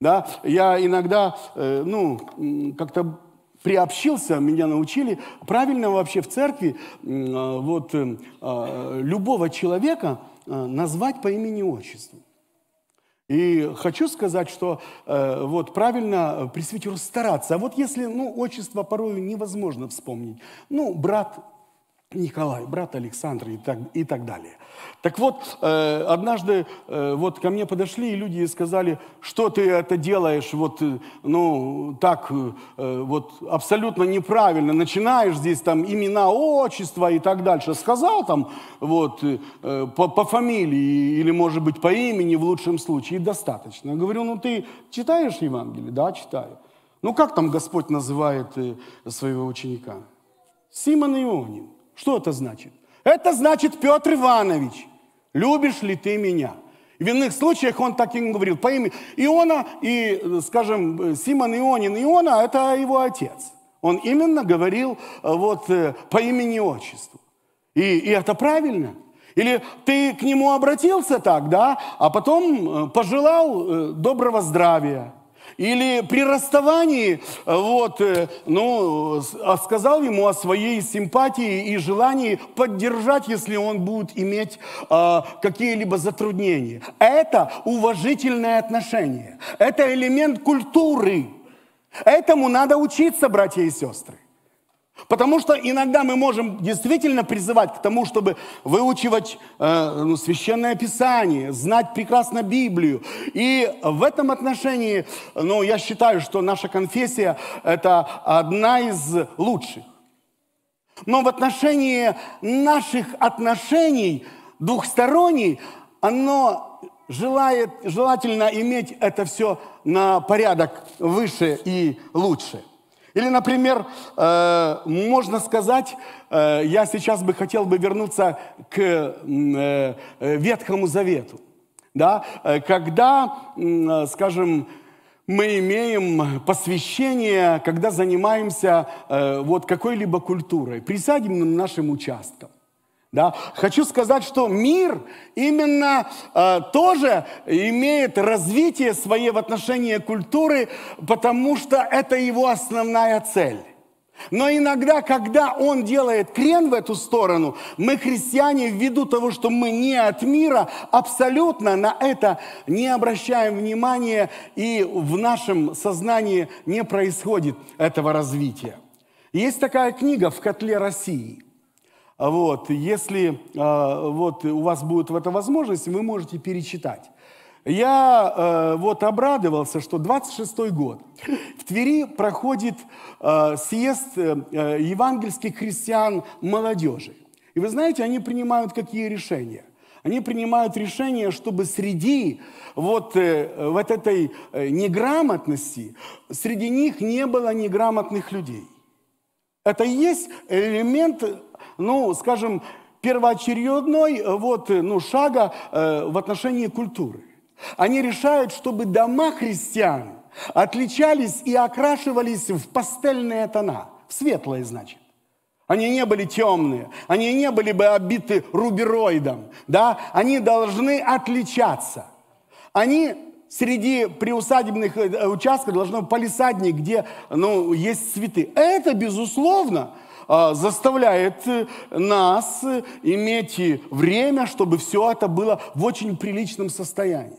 Да? Я иногда, э, ну, как-то приобщился, меня научили правильно вообще в церкви а, вот эм, а, любого человека э, назвать по имени отчеству. И хочу сказать, что э, вот правильно э, пресвитеру стараться. А вот если ну, отчество порою невозможно вспомнить, ну, брат Николай, брат Александр и так, и так далее. Так вот, э, однажды э, вот ко мне подошли и люди и сказали, что ты это делаешь вот, э, ну, так, э, э, вот, абсолютно неправильно, начинаешь здесь там имена, отчества и так дальше. Сказал там, вот, э, по, по фамилии или, может быть, по имени в лучшем случае, и достаточно. Я говорю, ну, ты читаешь Евангелие? Да, читаю. Ну, как там Господь называет э, своего ученика? Симон Ионин. Что это значит? Это значит, Петр Иванович, любишь ли ты меня? В иных случаях он так им говорил. По имени Иона и, скажем, Симон Ионин Иона – это его отец. Он именно говорил э, вот э, по имени и отчеству. И, и это правильно. Или ты к нему обратился так, да, а потом э, пожелал доброго здравия. Или при расставании, э, вот, э, ну, а сказал ему о своей симпатии и желании поддержать, если он будет иметь э, какие-либо затруднения. Это уважительное отношение. Это элемент культуры. Этому надо учиться, братья и сестры. Потому что иногда мы можем действительно призывать к тому, чтобы выучивать э, ну, священное писание, знать прекрасно Библию. И в этом отношении, ну, я считаю, что наша конфессия это одна из лучших. Но в отношении наших отношений двухсторонней оно желает, желательно иметь это все на порядок выше и лучше. Или, например, э, можно сказать, э, я сейчас бы хотел бы вернуться к э, Ветхому Завету. Да? Э, когда, э, скажем, мы имеем посвящение, когда занимаемся э, вот какой-либо культурой, присадебным нашим участком. Да? Хочу сказать, что мир именно э, тоже имеет развитие свое в отношении культуры, потому что это его основная цель. Но иногда, когда он делает крен в эту сторону, мы, христиане, ввиду того, что мы не от мира, абсолютно на это не обращаем внимания, и в нашем сознании не происходит этого развития. Есть такая книга «В котле России». А вот, если а, вот, у вас будет в эта возможность, вы можете перечитать. Я э, вот обрадовался, что 26 год в Твери проходит э, съезд э, э, евангельских христиан молодежи. И вы знаете, они принимают какие решения? Они принимают решение, чтобы среди вот, э, вот этой э, неграмотности, среди них не было неграмотных людей. Это и есть элемент ну, скажем, первоочередной э, вот, э, ну, шага э, в отношении культуры. Они решают, чтобы дома христиан отличались и окрашивались в пастельные тона, в светлое, значит. Они не были темные, они не были бы обиты рубероидом, да? Они должны отличаться. Они среди приусадебных участков должны быть палисадник, где ну, есть цветы. Это, безусловно, а, заставляет э, нас э, иметь время, чтобы все это было в очень приличном состоянии.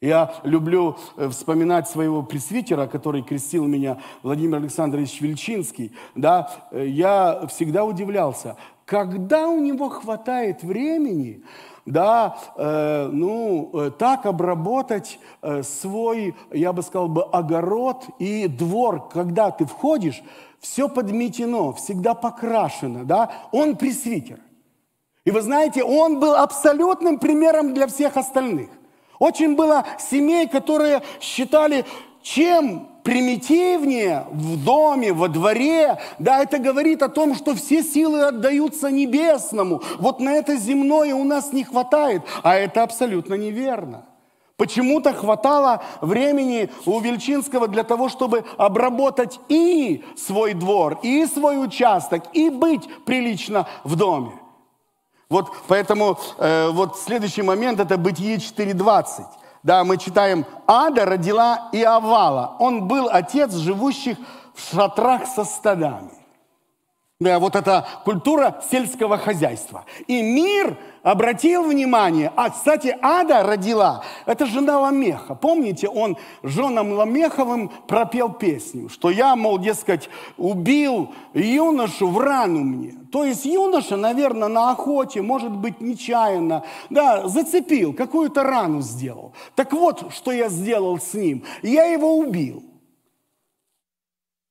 Я люблю э, вспоминать своего пресвитера, который крестил меня, Владимир Александрович Вельчинский. Да, я всегда удивлялся, когда у него хватает времени, да, э, ну, так обработать свой, я бы сказал бы, огород и двор, когда ты входишь, все подметено, всегда покрашено, да, он пресвитер. И вы знаете, он был абсолютным примером для всех остальных. Очень было семей, которые считали, чем примитивнее в доме, во дворе, да, это говорит о том, что все силы отдаются небесному. Вот на это земное у нас не хватает, а это абсолютно неверно. Почему-то хватало времени у Вельчинского для того, чтобы обработать и свой двор, и свой участок, и быть прилично в доме. Вот поэтому э, вот следующий момент это Бытие 4.20. Да, мы читаем, Ада родила и Иавала. Он был отец живущих в шатрах со стадами. Да, вот это культура сельского хозяйства. И мир обратил внимание, а, кстати, Ада родила, это жена Ламеха. Помните, он женам Ламеховым пропел песню, что я, мол, дескать, убил юношу в рану мне. То есть юноша, наверное, на охоте, может быть, нечаянно, да, зацепил, какую-то рану сделал. Так вот, что я сделал с ним. Я его убил.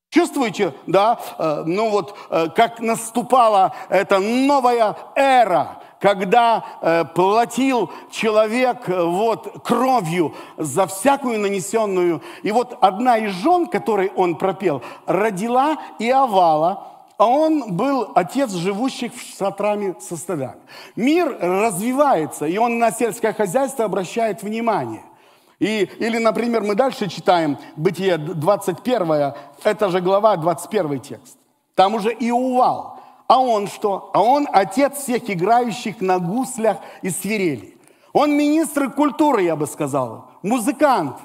Чувствуете, да, э, ну вот, э, как наступала эта новая эра – когда э, платил человек э, вот кровью за всякую нанесенную. И вот одна из жен, которой он пропел, родила и овала, а он был отец живущих в шатрами составян. Мир развивается, и он на сельское хозяйство обращает внимание. И, или, например, мы дальше читаем Бытие 21, это же глава, 21 текст. Там уже и увал. А он что? А он отец всех играющих на гуслях и свирели. Он министр культуры, я бы сказал, музыкант.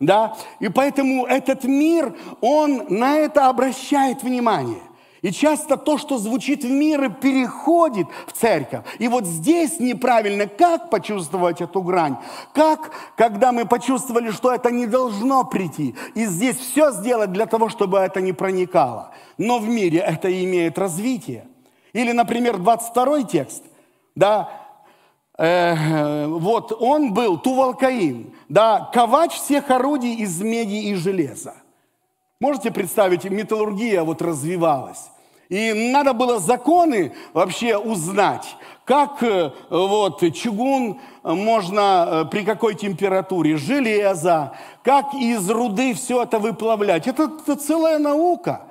Да? И поэтому этот мир, он на это обращает внимание. И часто то, что звучит в мир переходит в церковь. И вот здесь неправильно, как почувствовать эту грань? Как, когда мы почувствовали, что это не должно прийти? И здесь все сделать для того, чтобы это не проникало. Но в мире это имеет развитие. Или, например, 22 текст, да, э, вот он был, Тувалкаин, да, ковач всех орудий из меди и железа. Можете представить, металлургия вот развивалась. И надо было законы вообще узнать, как э, вот чугун э, можно, э, при какой температуре, железо, как из руды все это выплавлять. Это, это целая наука.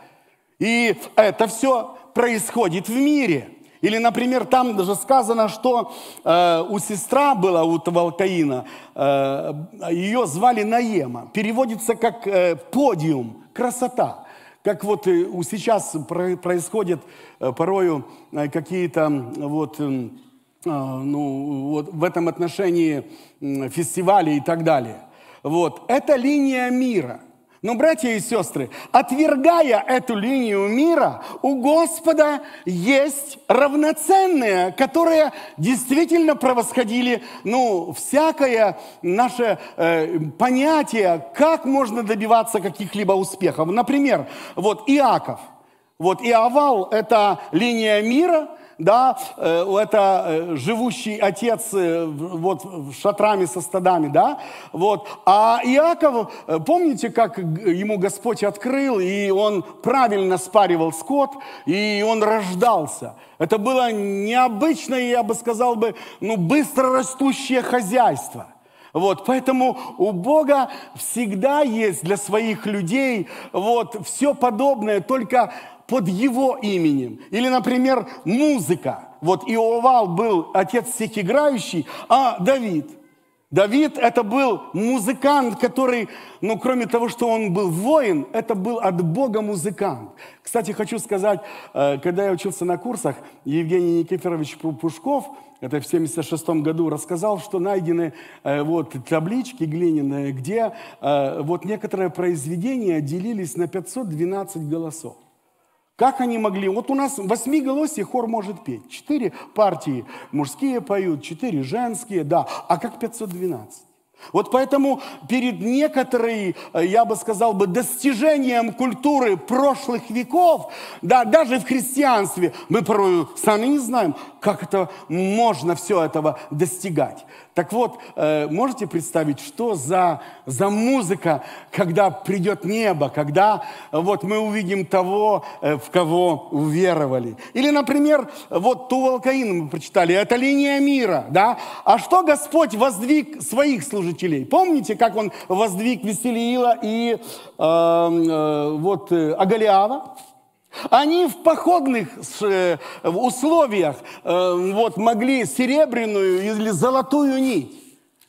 И это все происходит в мире. Или, например, там даже сказано, что э, у сестра была, у Тавалкаина, э, ее звали Наема. Переводится как э, «подиум», «красота». Как вот сейчас происходит э, порою э, какие-то вот эм, а, ну, вот в этом отношении фестивали и так далее. Вот. Это линия мира. Но, братья и сестры, отвергая эту линию мира, у Господа есть равноценные, которые действительно превосходили ну, всякое наше э, понятие, как можно добиваться каких-либо успехов. Например, вот Иаков. Вот Иовал – это линия мира – да, э, это э, живущий отец э, вот шатрами со стадами, да, вот. А Иаков, помните, как ему Господь открыл, и он правильно спаривал скот, и он рождался. Это было необычное, я бы сказал бы, ну, быстро растущее хозяйство – вот, поэтому у Бога всегда есть для своих людей вот, все подобное, только под его именем. Или, например, музыка. Вот Иовал был отец всех играющий, а Давид. Давид это был музыкант, который, ну кроме того, что он был воин, это был от Бога музыкант. Кстати, хочу сказать, э, когда я учился на курсах, Евгений Никифорович Пушков, это в 1976 году, рассказал, что найдены э, вот таблички глиняные, где э, вот некоторые произведения делились на 512 голосов. Как они могли? Вот у нас в восьмиголосии хор может петь. Четыре партии мужские поют, четыре женские, да. А как 512? Вот поэтому перед некоторой, э, я бы сказал бы, достижением культуры прошлых веков, да, даже в христианстве, мы порой сами не знаем, как это можно все этого достигать. Так вот, э, можете представить, что за, за музыка, когда придет небо, когда вот мы увидим того, э, в кого уверовали. Или, например, вот ту волкаину мы прочитали, это линия мира, да? А что Господь воздвиг своих служителей? служителей. Помните, как он воздвиг Веселиила и э, э, вот э, Агалиава? Они в походных э, условиях э, вот, могли серебряную или золотую нить,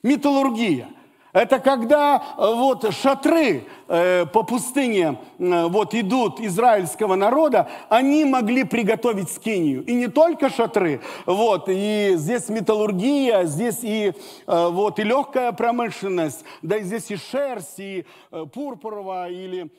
металлургия – это когда э, вот шатры э, по пустыне э, вот идут израильского народа, они могли приготовить скинию. И не только шатры, вот, и здесь металлургия, здесь и вот и легкая промышленность, да и здесь и шерсть, и пурпуровая, или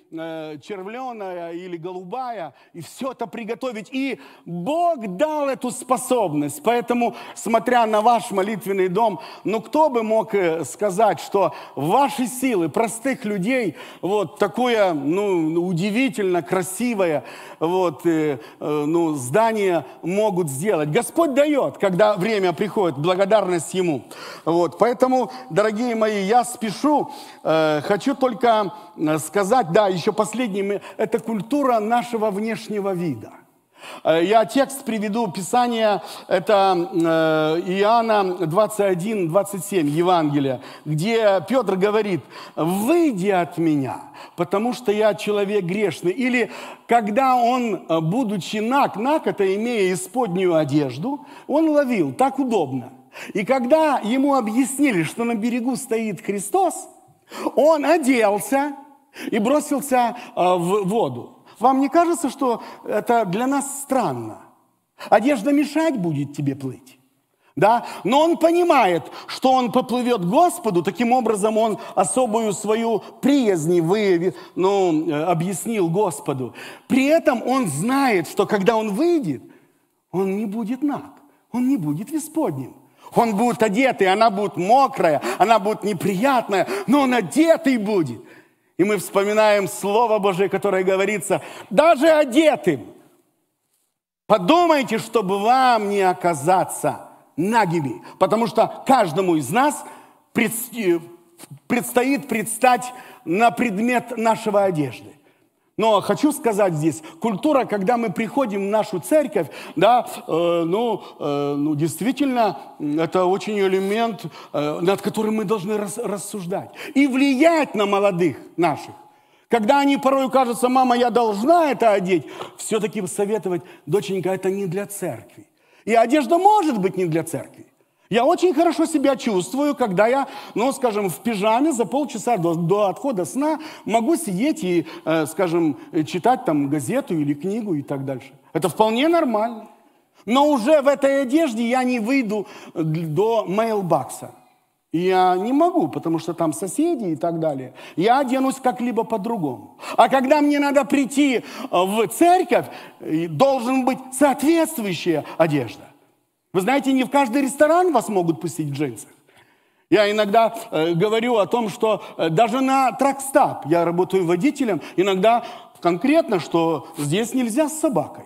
червленая, или голубая, и все это приготовить. И Бог дал эту способность. Поэтому, смотря на ваш молитвенный дом, ну кто бы мог сказать, что но ваши силы, простых людей, вот такое, ну, удивительно красивое, вот, э, э, ну, здание могут сделать. Господь дает, когда время приходит, благодарность Ему. Вот, поэтому, дорогие мои, я спешу, э, хочу только э, сказать, да, еще последним, это культура нашего внешнего вида. Э, я текст приведу, Писание, это э, Иоанна 21, 27, Евангелие, где Петр говорит, «Выйди от меня, потому что я человек грешный». Или когда он, э, будучи наг, наг это имея исподнюю одежду, он ловил, так удобно. И когда ему объяснили, что на берегу стоит Христос, он оделся и бросился в воду. Вам не кажется, что это для нас странно? Одежда мешать будет тебе плыть. Да? Но он понимает, что он поплывет Господу, таким образом он особую свою приязнь выявит, ну, э, объяснил Господу. При этом он знает, что когда он выйдет, он не будет наг, он не будет весподним. Он будет одетый, она будет мокрая, она будет неприятная, но он одетый будет – и мы вспоминаем Слово Божие, которое говорится, даже одетым. Подумайте, чтобы вам не оказаться нагими, потому что каждому из нас предстоит предстать на предмет нашего одежды. Но хочу сказать здесь, культура, когда мы приходим в нашу церковь, да, э, ну, э, ну, действительно, это очень элемент, э, над которым мы должны рас, рассуждать и влиять на молодых наших. Когда они порой кажутся, мама, я должна это одеть, все-таки советовать, доченька, это не для церкви. И одежда может быть не для церкви. Я очень хорошо себя чувствую, когда я, ну, скажем, в пижаме за полчаса до, до отхода сна могу сидеть и, э, скажем, читать там газету или книгу и так дальше. Это вполне нормально. Но уже в этой одежде я не выйду до мейлбакса. Я не могу, потому что там соседи и так далее. Я оденусь как-либо по-другому. А когда мне надо прийти э, в церковь, должен быть соответствующая одежда. Вы знаете, не в каждый ресторан вас могут пустить в джинсах. Я иногда э, говорю о том, что э, даже на тракстап, я работаю водителем, иногда конкретно, что здесь нельзя с собакой.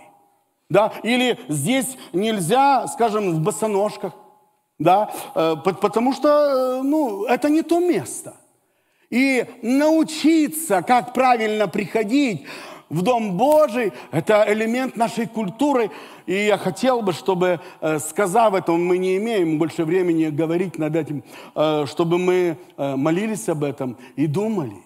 Да? Или здесь нельзя, скажем, в босоножках. Да? Э, потому что э, ну, это не то место. И научиться, как правильно приходить, в Дом Божий. Это элемент нашей культуры. И я хотел бы, чтобы, э, сказав это, мы не имеем больше времени говорить над этим, э, чтобы мы э, молились об этом и думали.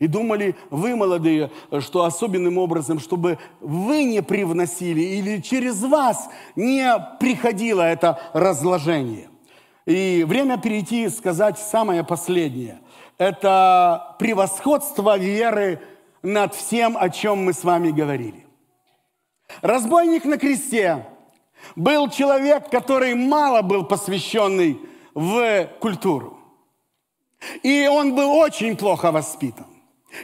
И думали вы, молодые, что особенным образом, чтобы вы не привносили или через вас не приходило это разложение. И время перейти и сказать самое последнее. Это превосходство веры – над всем, о чем мы с вами говорили. Разбойник на кресте был человек, который мало был посвященный в культуру. И он был очень плохо воспитан.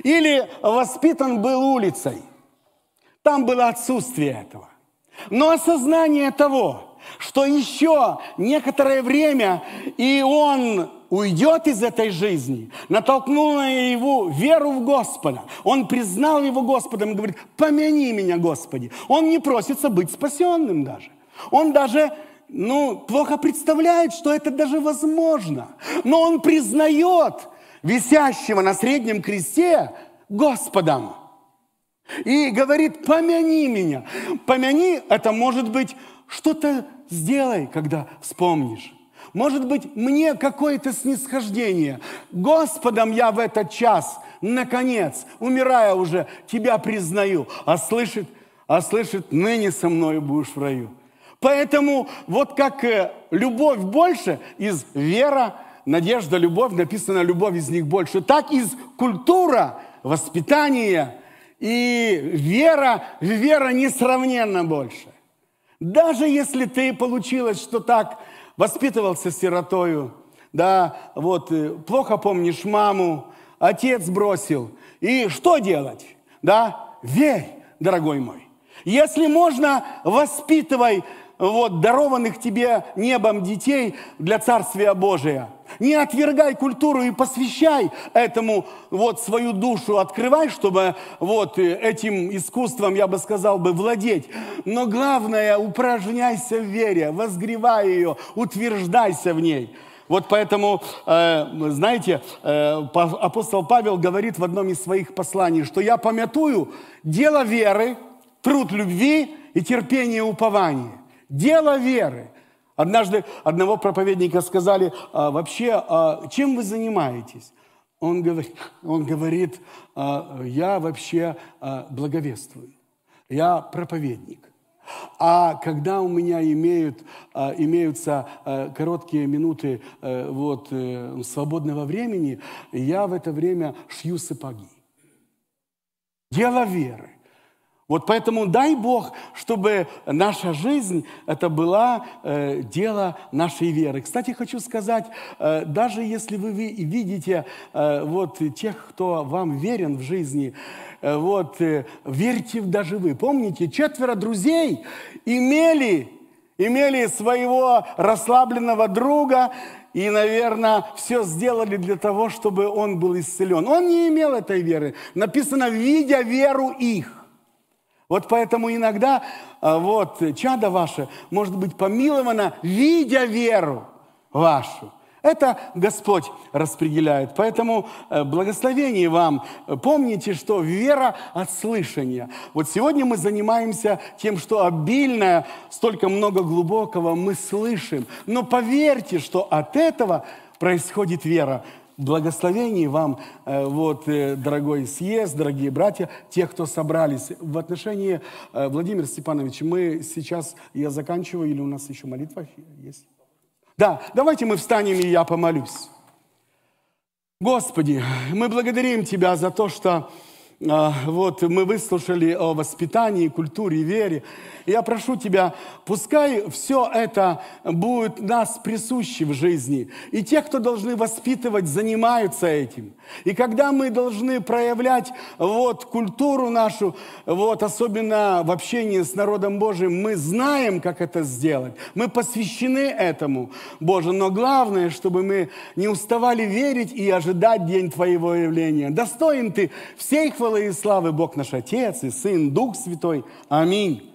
Или воспитан был улицей. Там было отсутствие этого. Но осознание того, что еще некоторое время, и он уйдет из этой жизни, натолкнула его веру в Господа. Он признал его Господом и говорит, помяни меня, Господи. Он не просится быть спасенным даже. Он даже ну, плохо представляет, что это даже возможно. Но он признает висящего на среднем кресте Господом. И говорит, помяни меня. Помяни, это может быть что-то сделай, когда вспомнишь. Может быть, мне какое-то снисхождение. Господом я в этот час, наконец, умирая уже, тебя признаю. А слышит, а слышит, ныне со мною будешь в раю. Поэтому вот как э, любовь больше из вера, надежда, любовь, написано любовь из них больше, так из культура, воспитания и вера, вера несравненно больше. Даже если ты получилось, что так воспитывался сиротою, да, вот, э, плохо помнишь маму, отец бросил. И что делать? Да, верь, дорогой мой. Если можно, воспитывай вот дарованных тебе небом детей для Царствия Божия – не отвергай культуру и посвящай этому вот свою душу, открывай, чтобы вот э, этим искусством, я бы сказал бы, владеть. Но главное, упражняйся в вере, возгревай ее, утверждайся в ней. Вот поэтому, э, знаете, э, апостол Павел говорит в одном из своих посланий, что я помятую дело веры, труд любви и терпение упования. Дело веры – Однажды одного проповедника сказали, а, вообще, а, чем вы занимаетесь? Он говорит, он говорит а, я вообще а, благовествую, я проповедник. А когда у меня имеют, а, имеются а, короткие минуты а, вот, э, свободного времени, я в это время шью сапоги. Дело веры. Вот поэтому дай Бог, чтобы наша жизнь это было э, дело нашей веры. Кстати, хочу сказать, э, даже если вы видите э, вот тех, кто вам верен в жизни, э, вот э, верьте даже вы. Помните, четверо друзей имели имели своего расслабленного друга, и, наверное, все сделали для того, чтобы он был исцелен. Он не имел этой веры. Написано, видя веру их. Вот поэтому иногда а, вот чада ваше может быть помиловано, видя веру вашу. Это Господь распределяет. Поэтому э, благословение вам. Помните, что вера от слышания. Вот сегодня мы занимаемся тем, что обильное, столько много глубокого мы слышим. Но поверьте, что от этого происходит вера. Благословений вам, э, вот, э, дорогой съезд, дорогие братья, те, кто собрались. В отношении э, Владимира Степановича, мы сейчас, я заканчиваю, или у нас еще молитва есть? Да, давайте мы встанем, и я помолюсь. Господи, мы благодарим Тебя за то, что а, вот мы выслушали о воспитании, культуре, вере. Я прошу тебя, пускай все это будет нас присуще в жизни. И те, кто должны воспитывать, занимаются этим. И когда мы должны проявлять вот культуру нашу, вот особенно в общении с народом Божьим, мы знаем, как это сделать. Мы посвящены этому, Боже. Но главное, чтобы мы не уставали верить и ожидать день Твоего явления. Достоин Ты всей хвалы хвалы и славы Бог наш Отец и Сын, Дух Святой. Аминь.